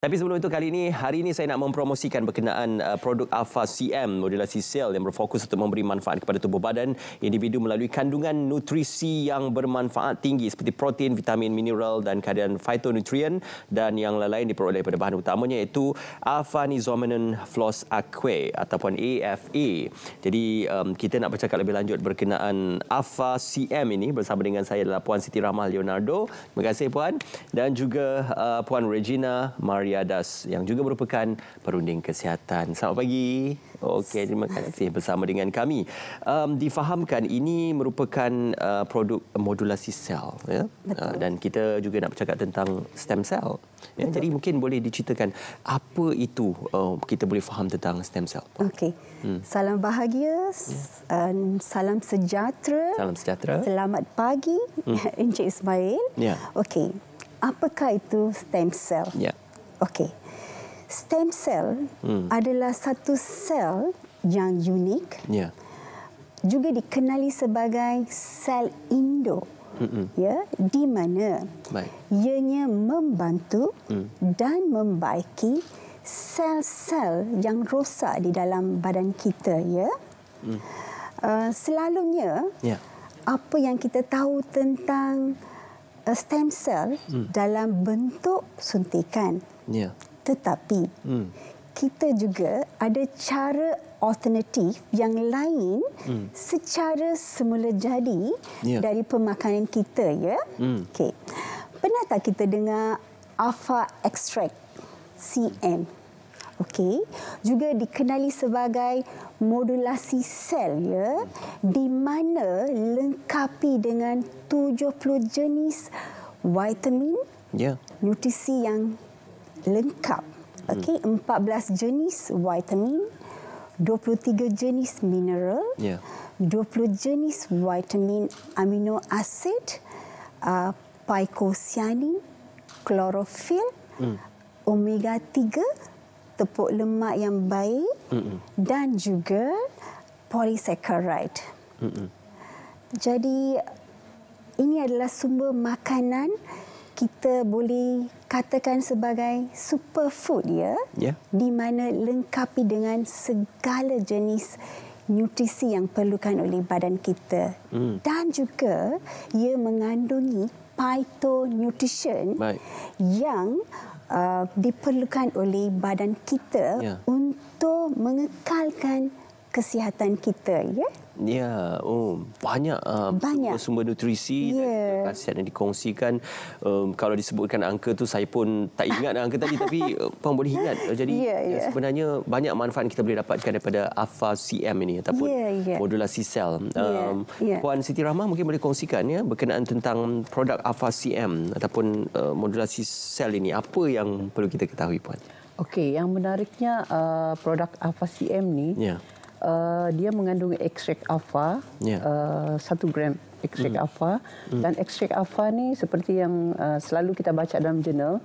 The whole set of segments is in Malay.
Tapi sebelum itu kali ini, hari ini saya nak mempromosikan berkenaan uh, produk Alpha CM modulasi sel yang berfokus untuk memberi manfaat kepada tubuh badan individu melalui kandungan nutrisi yang bermanfaat tinggi seperti protein, vitamin, mineral dan kandungan phytonutrient dan yang lain-lain diperoleh daripada bahan utamanya iaitu Alpha Nizomenon Floss Aquae ataupun AFA. Jadi um, kita nak bercakap lebih lanjut berkenaan Alpha CM ini bersama dengan saya adalah Puan Siti Rahmah Leonardo. Terima kasih Puan dan juga uh, Puan Regina Maria Maria yang juga merupakan perunding kesihatan. Selamat pagi. Okey, terima kasih bersama dengan kami. Um, difahamkan ini merupakan uh, produk modulasi sel. Ya? Uh, dan kita juga nak bercakap tentang stem cell. Ya? Jadi mungkin boleh diceritakan apa itu uh, kita boleh faham tentang stem cell. Okey. Hmm. Salam bahagia. Ya. Um, salam sejahtera. Salam sejahtera. Selamat pagi, hmm. Encik Ismail. Ya. Okey. Apakah itu stem cell? Ya. Okey. Stem cell hmm. adalah satu sel yang unik. Ya. Yeah. Juga dikenali sebagai sel indo. Mm-mm. Ya, di mana Baik. ianya membantu mm. dan membaiki sel-sel yang rosak di dalam badan kita. Ya, mm. uh, selalunya yeah. apa yang kita tahu tentang eh, stem cell mm. dalam bentuk suntikan Ya. Tetapi hmm. kita juga ada cara alternatif yang lain hmm. secara semula jadi ya. dari pemakanan kita ya. Hmm. Okey. Pernah tak kita dengar alpha extract CM? Okey. Juga dikenali sebagai modulasi sel ya di mana lengkapi dengan 70 jenis vitamin ya. nutrisi yang lengkap. Okey, hmm. belas jenis vitamin, dua puluh tiga jenis mineral, ya. dua puluh jenis vitamin amino asid, uh, picosianin, klorofil, mm. omega tiga, tepuk lemak yang baik Mm-mm. dan juga polysaccharide. Mm-mm. Jadi ini adalah sumber makanan kita boleh katakan sebagai superfood ya yeah. di mana lengkapi dengan segala jenis nutrisi yang perlukan oleh badan kita mm. dan juga ia mengandungi phytonutrition Baik. yang uh, diperlukan oleh badan kita yeah. untuk mengekalkan kesihatan kita, ya? Ya, oh banyak, uh, ah, sumber nutrisi yeah. dan ya. kesihatan yang dikongsikan. Um, kalau disebutkan angka tu saya pun tak ingat angka tadi tapi eh, pun boleh ingat. Oh, jadi yeah, yeah. Ya, sebenarnya banyak manfaat yang kita boleh dapatkan daripada Alpha CM ini ataupun yeah, yeah. modulasi sel. Ya, um, yeah, yeah. Puan Siti Rahmah mungkin boleh kongsikan ya berkenaan tentang produk Alpha CM ataupun uh, eh, modulasi sel ini. Apa yang perlu kita ketahui puan? Okey, yang menariknya uh, produk Alpha CM ni yeah. Uh, dia mengandungi ekstrak alfa, ya. uh, satu yeah. uh, gram ekstrak mm. alfa. Mm. Dan ekstrak alfa ni seperti yang uh, selalu kita baca dalam jurnal,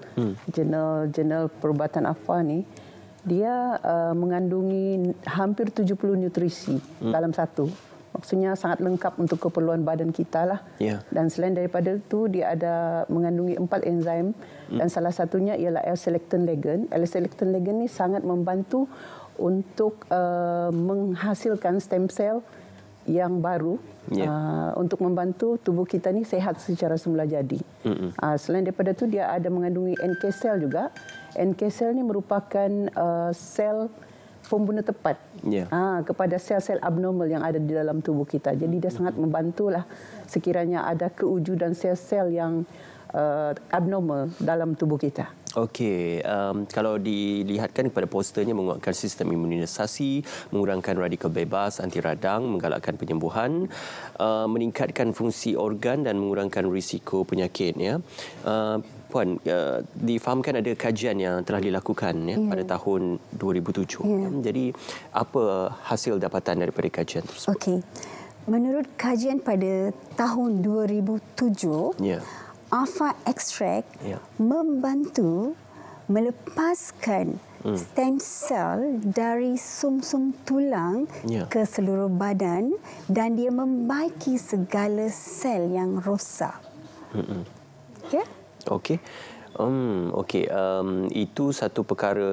jurnal-jurnal hmm. perubatan alfa ni, dia uh, mengandungi hampir 70 nutrisi mm. dalam satu. Maksudnya sangat lengkap untuk keperluan badan kita lah. Yeah. Dan selain daripada itu, dia ada mengandungi empat enzim. Mm. Dan hmm. salah satunya ialah L-selectin ligand. L-selectin ligand ni sangat membantu untuk uh, menghasilkan stem cell yang baru yeah. Ya. uh, untuk membantu tubuh kita ni sehat secara semula jadi. Mm-hmm. Uh, selain daripada tu dia ada mengandungi NK cell juga. NK cell ni merupakan uh, sel pembunuh tepat yeah. Ya. uh, kepada sel-sel abnormal yang ada di dalam tubuh kita. Jadi mm-hmm. dia sangat membantulah sekiranya ada keujudan sel-sel yang uh, abnormal dalam tubuh kita. Okey, um, kalau dilihatkan kepada posternya menguatkan sistem imunisasi, mengurangkan radikal bebas, anti radang, menggalakkan penyembuhan, uh, meningkatkan fungsi organ dan mengurangkan risiko penyakit ya. Uh, Puan, uh, difahamkan ada kajian yang telah dilakukan ya, ya. pada tahun 2007. Ya. Hmm, jadi, apa hasil dapatan daripada kajian tersebut? Okey. Menurut kajian pada tahun 2007, ya alpha extract yeah. membantu melepaskan hmm. stem cell dari sum-sum tulang yeah. ke seluruh badan dan dia membaiki segala sel yang rosak. Hmm. Ya? Yeah? Okey. Um, Okey, um, itu satu perkara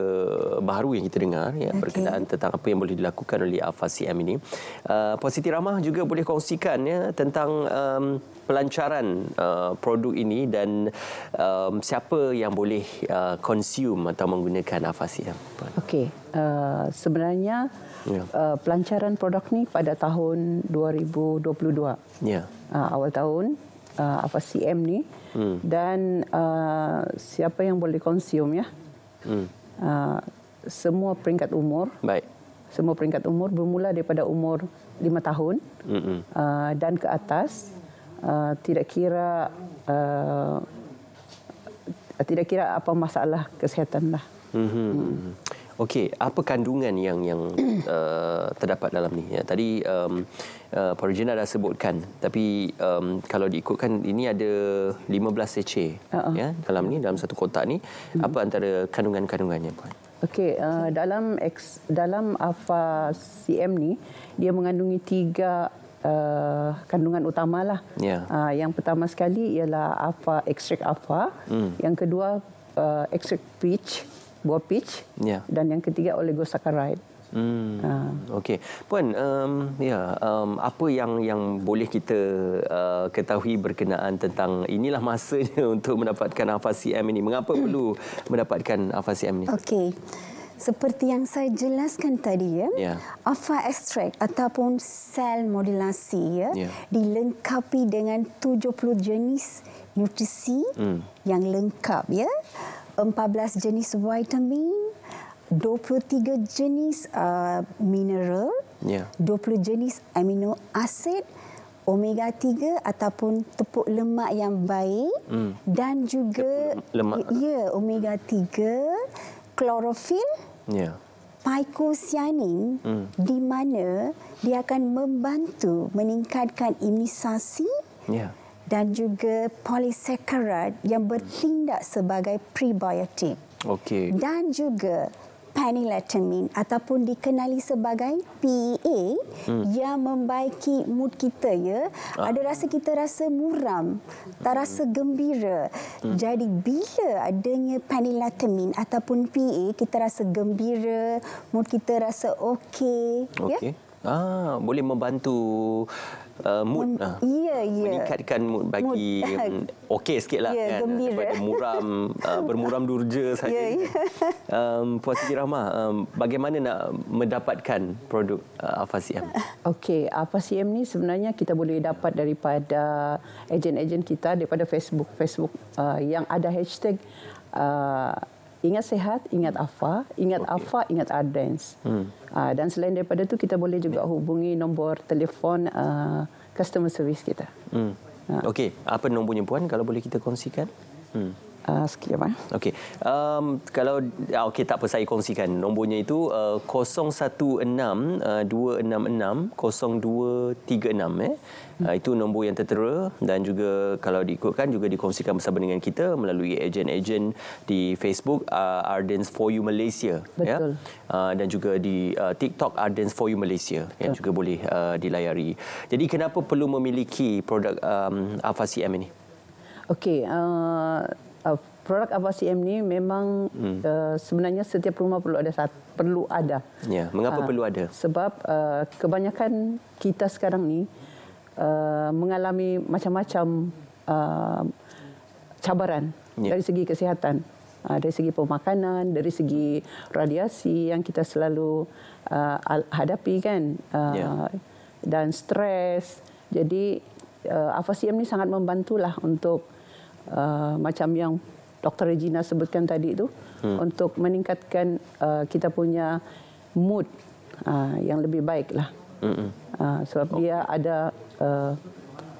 baru yang kita dengar ya, okay. berkenaan tentang apa yang boleh dilakukan oleh Alfa CM ini. Uh, Puan Siti Rahmah juga boleh kongsikan ya, tentang um, pelancaran uh, produk ini dan um, siapa yang boleh uh, consume atau menggunakan Alfa CM. Okey, uh, sebenarnya yeah. uh, pelancaran produk ni pada tahun 2022. Ya. Yeah. Uh, awal tahun uh, apa CM ni hmm. dan uh, siapa yang boleh konsum ya. Hmm. Uh, semua peringkat umur. Baik. Semua peringkat umur bermula daripada umur lima tahun uh, dan ke atas uh, tidak kira uh, tidak kira apa masalah kesihatan lah. Mm-hmm. mm hmm Okey, apa kandungan yang yang uh, terdapat dalam ni? Ya, tadi um, uh, Porigina dah sebutkan, tapi um, kalau diikutkan ini ada 15 cc uh-uh. ya dalam ni dalam satu kotak ni. Hmm. Apa antara kandungan-kandungannya puan? Okey, uh, dalam ex, dalam alfa CM ni dia mengandungi tiga Uh, kandungan utamalah. Yeah. Uh, yang pertama sekali ialah alpha extract alpha. Mm. Yang kedua uh, extract peach buah peach yeah. dan yang ketiga oligosaccharide. Hmm. Uh. Okey. Puan, um, ya, yeah, um, apa yang yang boleh kita uh, ketahui berkenaan tentang inilah masanya untuk mendapatkan AFA-CM ini? Mengapa hmm. perlu mendapatkan AFA-CM ini? Okey. Seperti yang saya jelaskan tadi ya, yeah. alpha extract ataupun sel modulasi ya yeah. dilengkapi dengan 70 jenis nutrisi mm. yang lengkap ya. 14 jenis vitamin, 23 jenis uh, mineral, yeah. 20 jenis amino asid, omega 3 ataupun tepuk lemak yang baik mm. dan juga lemak. ya omega 3, klorofil, yeah. picosianin mm. di mana dia akan membantu meningkatkan imunisasi. Yeah dan juga polisakarat yang bertindak sebagai prebiotik. Okey. Dan juga penilatamin ataupun dikenali sebagai PEA hmm. yang membaiki mood kita ya. Ah. Ada rasa kita rasa muram, tak rasa gembira. Hmm. Jadi bila adanya penilatamin ataupun PEA kita rasa gembira, mood kita rasa okey okay. ya. Ah, boleh membantu uh, mood. Mem- ah. Ya, ya. Meningkatkan mood bagi mood. okey sikitlah ya, kan. Gembira. Daripada muram, uh, bermuram durja saja. Ya, ya. Um, Puan Siti Rahmah, um, bagaimana nak mendapatkan produk uh, Afasiam? Okey, Afasiam ni sebenarnya kita boleh dapat daripada ejen-ejen kita daripada Facebook. Facebook uh, yang ada hashtag uh, Ingat sehat, ingat hmm. AFA, ingat okay. AFA, ingat Ardens. Hmm. Uh, dan selain daripada itu, kita boleh juga hubungi nombor telefon uh, customer service kita. Hmm. Uh. Okey, apa nombornya Puan kalau boleh kita kongsikan? Hmm uh, sikit apa. Okey. Um, kalau ah, okey tak apa saya kongsikan nombornya itu uh, 016 266 0236 eh. Uh, itu nombor yang tertera dan juga kalau diikutkan juga dikongsikan bersama dengan kita melalui ejen-ejen di Facebook uh, ah, Ardens for You Malaysia ya. Betul. ya. Uh, dan juga di uh, TikTok Ardens for You Malaysia ya, Betul. yang juga boleh uh, dilayari. Jadi kenapa perlu memiliki produk um, Alpha CM ini? Okey, uh produk Abah CM ni memang hmm. uh, sebenarnya setiap rumah perlu ada satu perlu ada. Ya, mengapa uh, perlu ada? Sebab uh, kebanyakan kita sekarang ni uh, mengalami macam-macam uh, cabaran ya. dari segi kesihatan, uh, dari segi pemakanan, dari segi radiasi yang kita selalu uh, hadapi kan. Uh, ya. dan stres. Jadi uh, Afasiem ni sangat membantulah untuk uh, macam yang Dr. Regina sebutkan tadi itu hmm. untuk meningkatkan uh, kita punya mood uh, yang lebih baik lah. Hmm. Uh, sebab oh. dia ada uh,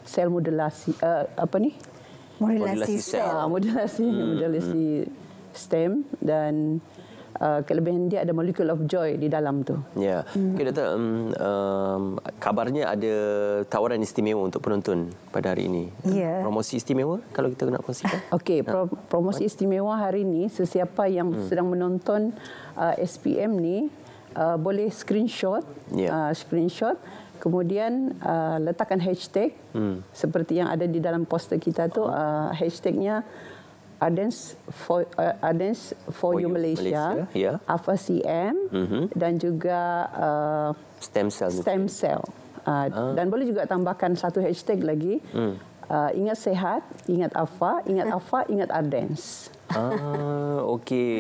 sel modulasi uh, apa ni? Modulasi sel. Ah, modulasi, hmm. modulasi, hmm. stem dan Uh, kelebihan dia ada molecule of joy di dalam tu. Ya. Hmm. Okey doktor, um, um, kabarnya ada tawaran istimewa untuk penonton pada hari ini. Ya. Promosi istimewa kalau kita nak kongsikan. Okey, pro promosi istimewa hari ini sesiapa yang hmm. sedang menonton uh, SPM ni uh, boleh screenshot ya. uh, screenshot Kemudian uh, letakkan hashtag hmm. seperti yang ada di dalam poster kita tu hmm. uh, hashtagnya Ardens for uh, eh, Ardens for, for You Malaysia, Malaysia. Yeah. Alpha CM mm-hmm. dan juga uh, stem cell. Stem cell. Uh, ah. Dan boleh juga tambahkan satu hashtag lagi. Mm. Uh, ingat sehat, ingat Alpha, ingat Alpha, ingat Ardens. Ah, okey.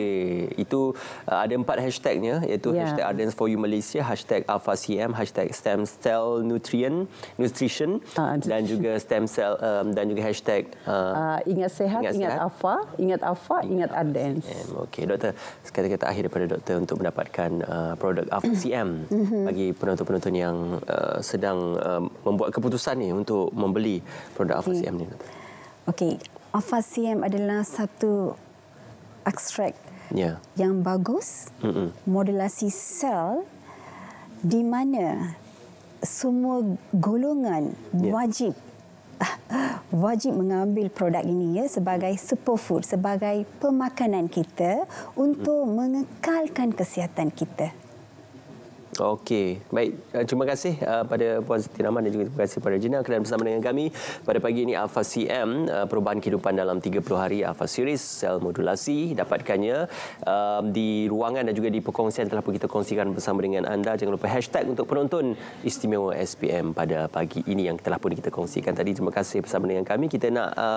Itu uh, ada empat hashtagnya iaitu yeah. hashtag Ardens for You Malaysia, hashtag Alpha CM, hashtag Stem Cell Nutrient, Nutrition uh, dan juga Stem Cell um, dan juga hashtag uh, uh, ingat sehat, ingat, sehat. Alpha, ingat Alpha, ingat Alpha, ingat Ardens. Okey, doktor. Sekali kata akhir daripada doktor untuk mendapatkan uh, produk Alpha CM mhm. bagi penonton-penonton yang uh, sedang uh, membuat keputusan ni untuk membeli produk Alpha okay. CM ni. Okey, Afasiem adalah satu extract yeah. yang bagus, mm -mm. modulasi sel di mana semua golongan yeah. wajib wajib mengambil produk ini ya sebagai superfood sebagai pemakanan kita untuk mengekalkan kesihatan kita. Okey, baik. Eh, terima kasih uh, pada Puan Siti Rahman dan juga terima kasih kepada Jina kerana bersama dengan kami pada pagi ini Alpha CM, eh, Perubahan Kehidupan Dalam 30 Hari Alpha Series, Sel Modulasi. Dapatkannya di ruangan dan juga di perkongsian telah pun kita kongsikan bersama dengan anda. Jangan lupa hashtag untuk penonton Istimewa SPM pada pagi ini yang telah pun kita kongsikan tadi. Terima kasih bersama dengan kami. Kita nak...